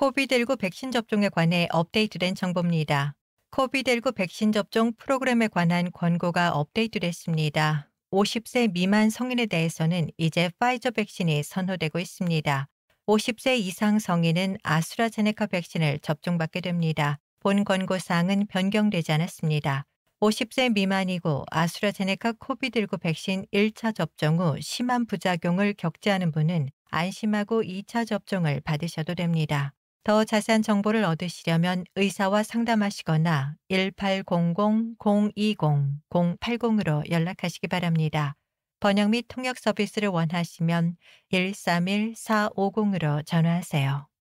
코비드19 백신 접종에 관해 업데이트된 정보입니다. 코비드19 백신 접종 프로그램에 관한 권고가 업데이트됐습니다. 50세 미만 성인에 대해서는 이제 파이저 백신이 선호되고 있습니다. 50세 이상 성인은 아스트라제네카 백신을 접종받게 됩니다. 본 권고사항은 변경되지 않았습니다. 50세 미만이고 아스트라제네카 코비드19 백신 1차 접종 후 심한 부작용을 겪지 않은 분은 안심하고 2차 접종을 받으셔도 됩니다. 더 자세한 정보를 얻으시려면 의사와 상담하시거나 1800-020-080으로 연락하시기 바랍니다. 번역 및 통역 서비스를 원하시면 131-450으로 전화하세요.